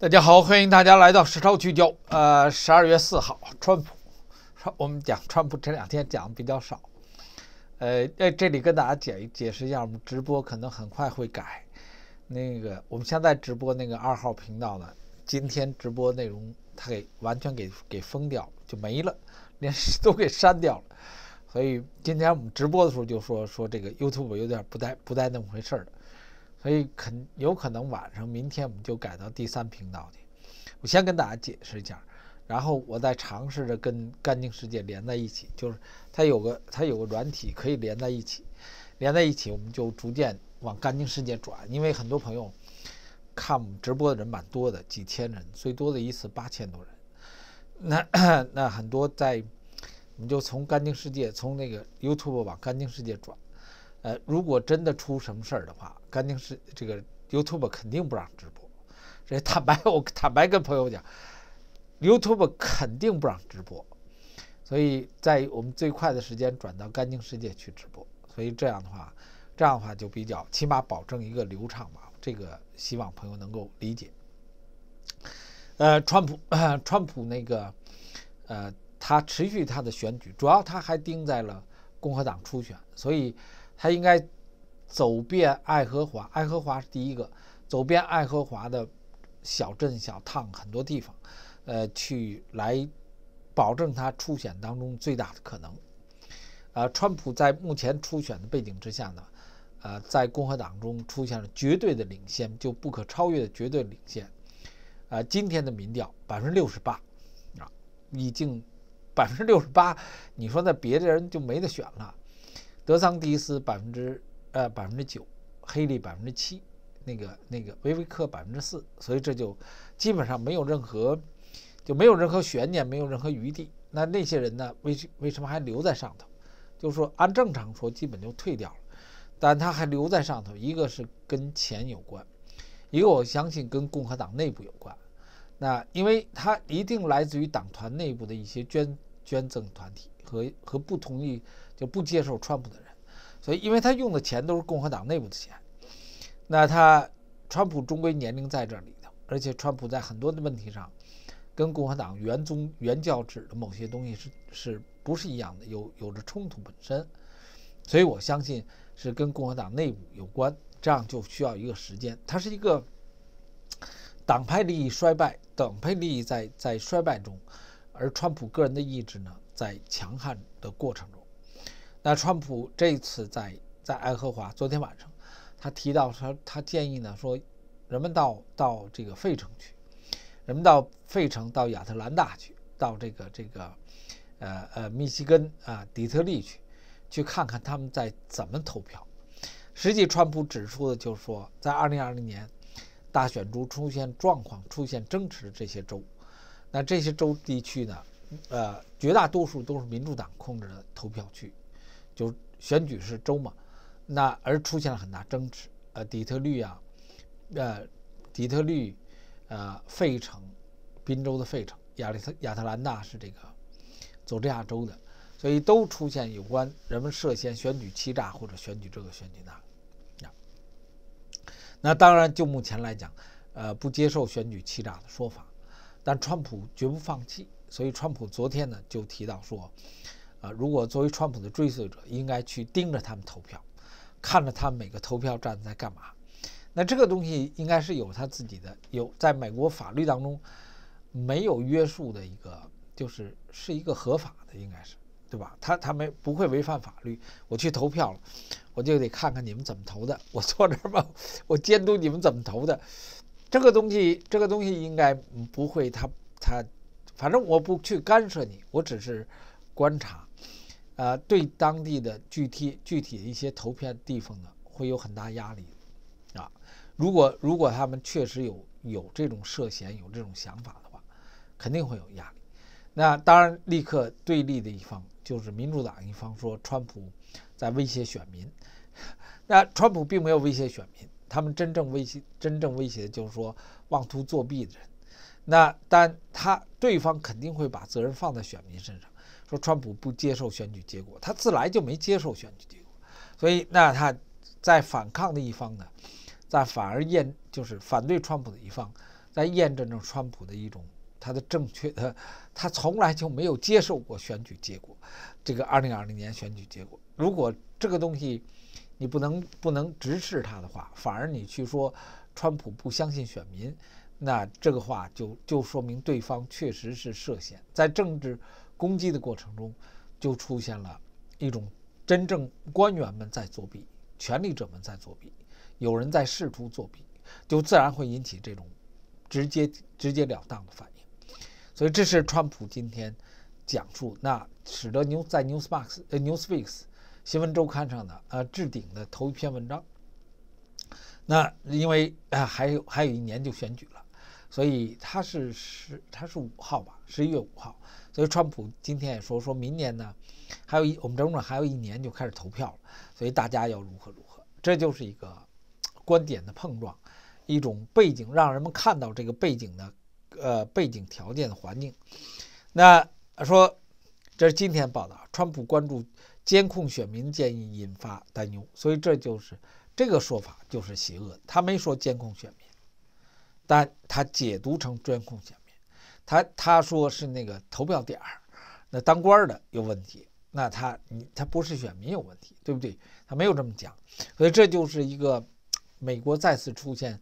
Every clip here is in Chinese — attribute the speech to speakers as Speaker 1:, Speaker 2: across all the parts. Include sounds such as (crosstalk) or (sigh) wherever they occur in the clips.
Speaker 1: 大家好，欢迎大家来到时超聚焦。呃，十二月四号，川普，(laughs) 我们讲川普这两天讲的比较少。呃，哎，这里跟大家解解释一下，我们直播可能很快会改。那个，我们现在直播那个二号频道呢，今天直播内容他给完全给给封掉，就没了，(laughs) 连都给删掉了。所以今天我们直播的时候就说说这个 YouTube 有点不带不带那么回事儿的。所以肯有可能晚上明天我们就改到第三频道去。我先跟大家解释一下，然后我再尝试着跟干净世界连在一起，就是它有个它有个软体可以连在一起，连在一起我们就逐渐往干净世界转。因为很多朋友看我们直播的人蛮多的，几千人，最多的一次八千多人。那那很多在，我们就从干净世界从那个 YouTube 往干净世界转。呃，如果真的出什么事儿的话，干净世这个 YouTube 肯定不让直播。这坦白我坦白跟朋友讲，YouTube 肯定不让直播，所以在我们最快的时间转到干净世界去直播。所以这样的话，这样的话就比较起码保证一个流畅吧。这个希望朋友能够理解。呃，川普，川普那个，呃，他持续他的选举，主要他还盯在了共和党初选，所以。他应该走遍爱荷华，爱荷华是第一个走遍爱荷华的小镇小 town 很多地方，呃，去来保证他初选当中最大的可能。呃，川普在目前初选的背景之下呢，呃，在共和党中出现了绝对的领先，就不可超越的绝对领先。呃，今天的民调百分之六十八啊，已经百分之六十八，你说那别的人就没得选了。德桑迪斯百分之呃百分之九，黑利百分之七，那个那个维维克百分之四，所以这就基本上没有任何就没有任何悬念，没有任何余地。那那些人呢？为为什么还留在上头？就是说按正常说，基本就退掉了，但他还留在上头。一个是跟钱有关，一个我相信跟共和党内部有关。那因为他一定来自于党团内部的一些捐捐赠团体和和不同意。就不接受川普的人，所以因为他用的钱都是共和党内部的钱，那他川普终归年龄在这里头，而且川普在很多的问题上，跟共和党原宗原教旨的某些东西是是不是一样的，有有着冲突本身，所以我相信是跟共和党内部有关，这样就需要一个时间，它是一个党派利益衰败，党派利益在在衰败中，而川普个人的意志呢在强悍的过程中。那川普这次在在爱荷华，昨天晚上，他提到说他建议呢，说人们到到这个费城去，人们到费城到亚特兰大去，到这个这个，呃呃，密西根啊，底特律去，去看看他们在怎么投票。实际川普指出的就是说，在2020年大选中出现状况、出现争执这些州，那这些州地区呢，呃，绝大多数都是民主党控制的投票区。就选举是州嘛，那而出现了很大争执。呃，底特律啊，呃，底特律，呃，费城，宾州的费城，亚历特亚特兰大是这个佐治亚州的，所以都出现有关人们涉嫌选举欺诈或者选举这个选举那。那当然，就目前来讲，呃，不接受选举欺诈的说法，但川普绝不放弃。所以川普昨天呢就提到说。啊，如果作为川普的追随者，应该去盯着他们投票，看着他们每个投票站在干嘛。那这个东西应该是有他自己的，有在美国法律当中没有约束的一个，就是是一个合法的，应该是对吧？他他没不会违反法律。我去投票了，我就得看看你们怎么投的。我坐这儿吧，(laughs) 我监督你们怎么投的。这个东西，这个东西应该不会，他他，反正我不去干涉你，我只是观察。呃，对当地的具体具体的一些投票地方呢，会有很大压力，啊，如果如果他们确实有有这种涉嫌有这种想法的话，肯定会有压力。那当然，立刻对立的一方就是民主党一方说川普在威胁选民，那川普并没有威胁选民，他们真正威胁真正威胁的就是说妄图作弊的人。那但他对方肯定会把责任放在选民身上。说川普不接受选举结果，他自来就没接受选举结果，所以那他在反抗的一方呢，在反而验就是反对川普的一方在验证着川普的一种他的正确的，他从来就没有接受过选举结果。这个二零二零年选举结果，如果这个东西你不能不能直视他的话，反而你去说川普不相信选民，那这个话就就说明对方确实是涉嫌在政治。攻击的过程中，就出现了一种真正官员们在作弊，权力者们在作弊，有人在试图作弊，就自然会引起这种直接、直截了当的反应。所以，这是川普今天讲述那使得牛在 Newsmax 呃 Newsweek 新闻周刊上的呃置顶的头一篇文章。那因为还有还有一年就选举了，所以他是十他是五号吧，十一月五号。所以，川普今天也说，说明年呢，还有一，我们整整还有一年就开始投票了，所以大家要如何如何，这就是一个观点的碰撞，一种背景，让人们看到这个背景的，呃，背景条件的环境。那说这是今天报道，川普关注监控选民建议引发担忧，所以这就是这个说法就是邪恶，他没说监控选民，但他解读成专控选。他他说是那个投票点儿，那当官的有问题，那他你他不是选民有问题，对不对？他没有这么讲，所以这就是一个美国再次出现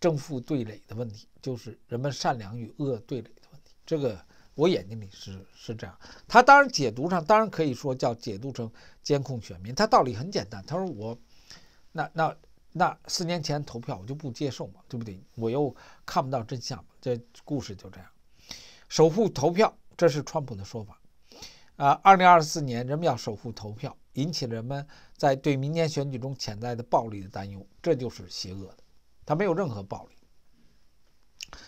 Speaker 1: 正负对垒的问题，就是人们善良与恶对垒的问题。这个我眼睛里是是这样。他当然解读上当然可以说叫解读成监控选民，他道理很简单。他说我那那那四年前投票我就不接受嘛，对不对？我又看不到真相，这故事就这样。守护投票，这是川普的说法，啊，二零二四年人们要守护投票，引起了人们在对明年选举中潜在的暴力的担忧，这就是邪恶的，他没有任何暴力，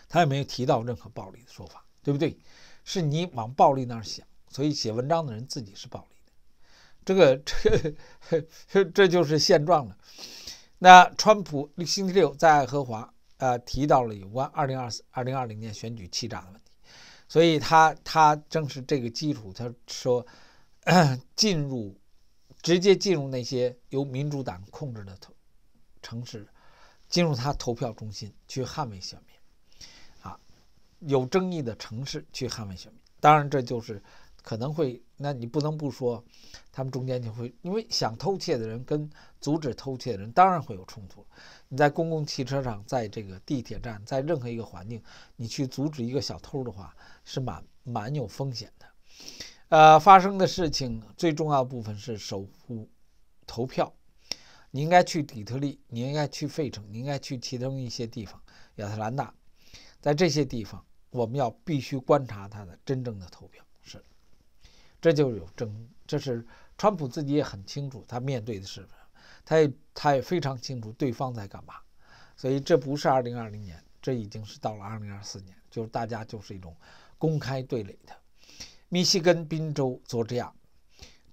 Speaker 1: 他也没有提到任何暴力的说法，对不对？是你往暴力那儿想，所以写文章的人自己是暴力的，这个 (laughs) 这这就是现状了。那川普星期六在爱荷华，呃，提到了有关二零二四二零二零年选举欺诈的问题。所以，他他正是这个基础。他说，(coughs) 进入，直接进入那些由民主党控制的城城市，进入他投票中心去捍卫选民，啊，有争议的城市去捍卫选民。当然，这就是。可能会，那你不能不说，他们中间就会，因为想偷窃的人跟阻止偷窃的人当然会有冲突。你在公共汽车上，在这个地铁站，在任何一个环境，你去阻止一个小偷的话，是蛮蛮有风险的。呃，发生的事情最重要部分是守护投票。你应该去底特律，你应该去费城，你应该去其中一些地方，亚特兰大，在这些地方，我们要必须观察他的真正的投票是。这就是有争，这是川普自己也很清楚，他面对的是，他也他也非常清楚对方在干嘛，所以这不是2020年，这已经是到了2024年，就是大家就是一种公开对垒的。密西根、宾州、佐治亚，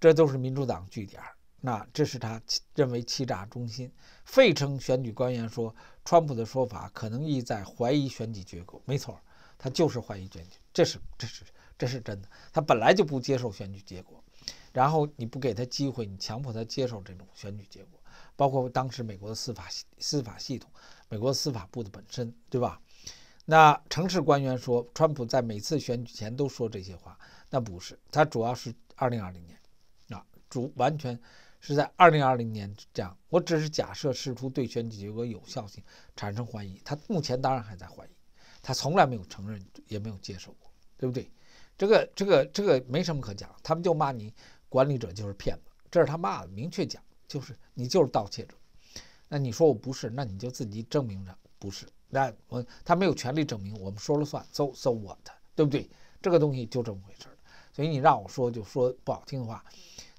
Speaker 1: 这都是民主党据点那这是他认为欺诈中心。费城选举官员说，川普的说法可能意在怀疑选举结果，没错，他就是怀疑选举，这是这是。这是真的，他本来就不接受选举结果，然后你不给他机会，你强迫他接受这种选举结果，包括当时美国的司法司法系统，美国司法部的本身，对吧？那城市官员说，川普在每次选举前都说这些话，那不是，他主要是2020年，啊，主完全是在2020年这样。我只是假设试图对选举结果有效性产生怀疑，他目前当然还在怀疑，他从来没有承认，也没有接受过，对不对？这个这个这个没什么可讲，他们就骂你管理者就是骗子，这是他骂的，明确讲就是你就是盗窃者。那你说我不是，那你就自己证明着不是。那我他没有权利证明，我们说了算。So so what，对不对？这个东西就这么回事儿。所以你让我说就说不好听的话，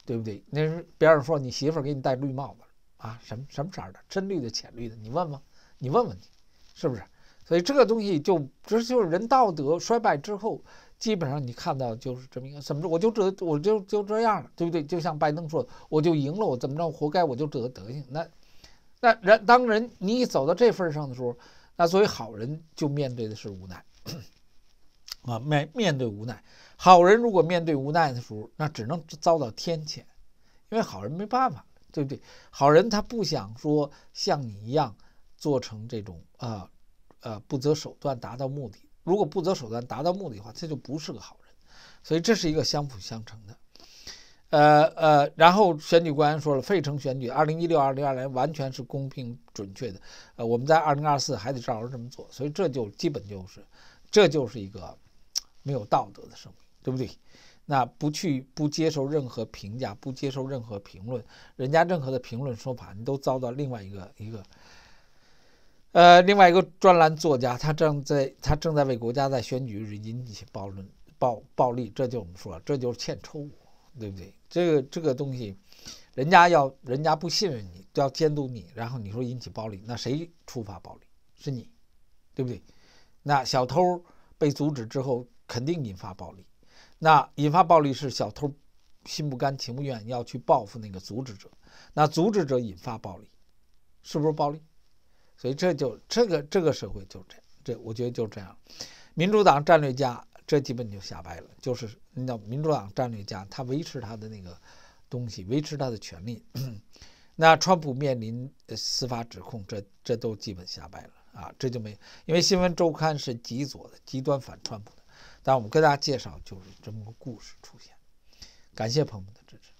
Speaker 1: 对不对？那是别人说你媳妇儿给你戴绿帽子啊？什么什么色的？深绿的、浅绿的？你问吗？你问问你，是不是？所以这个东西就这就是人道德衰败之后。基本上你看到就是这么一个什么，我就这，我就就这样，了，对不对？就像拜登说，我就赢了，我怎么着，活该，我就这个德行。那，那人当人你一走到这份上的时候，那作为好人就面对的是无奈，(coughs) 啊，面面对无奈。好人如果面对无奈的时候，那只能遭到天谴，因为好人没办法，对不对？好人他不想说像你一样做成这种啊，呃，不择手段达到目的。如果不择手段达到目的的话，他就不是个好人，所以这是一个相辅相成的，呃呃，然后选举官员说了，费城选举二零一六、二零二零完全是公平准确的，呃，我们在二零二四还得照着这么做，所以这就基本就是，这就是一个没有道德的生命，对不对？那不去不接受任何评价，不接受任何评论，人家任何的评论说盘都遭到另外一个一个。呃，另外一个专栏作家，他正在他正在为国家在选举引起暴论暴暴力，这就我们说，这就是欠抽，对不对？这个这个东西，人家要人家不信任你，要监督你，然后你说引起暴力，那谁触发暴力？是你，对不对？那小偷被阻止之后，肯定引发暴力。那引发暴力是小偷心不甘情不愿要去报复那个阻止者，那阻止者引发暴力，是不是暴力？所以这就这个这个社会就这样，这我觉得就这样。民主党战略家这基本就瞎掰了，就是你知道民主党战略家他维持他的那个东西，维持他的权利。(clears throat) 那川普面临司法指控，这这都基本瞎掰了啊！这就没，因为《新闻周刊》是极左的、极端反川普的。但我们跟大家介绍就是这么个故事出现。感谢朋友们的支持。